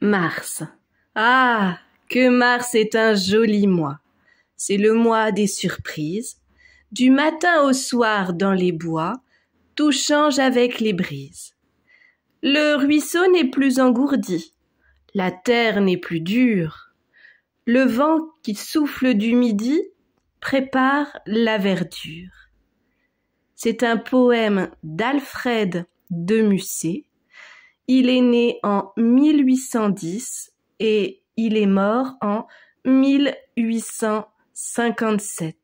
Mars. Ah, que mars est un joli mois. C'est le mois des surprises. Du matin au soir dans les bois, tout change avec les brises. Le ruisseau n'est plus engourdi, la terre n'est plus dure. Le vent qui souffle du midi prépare la verdure. C'est un poème d'Alfred de Musset il est né en 1810 et il est mort en 1857.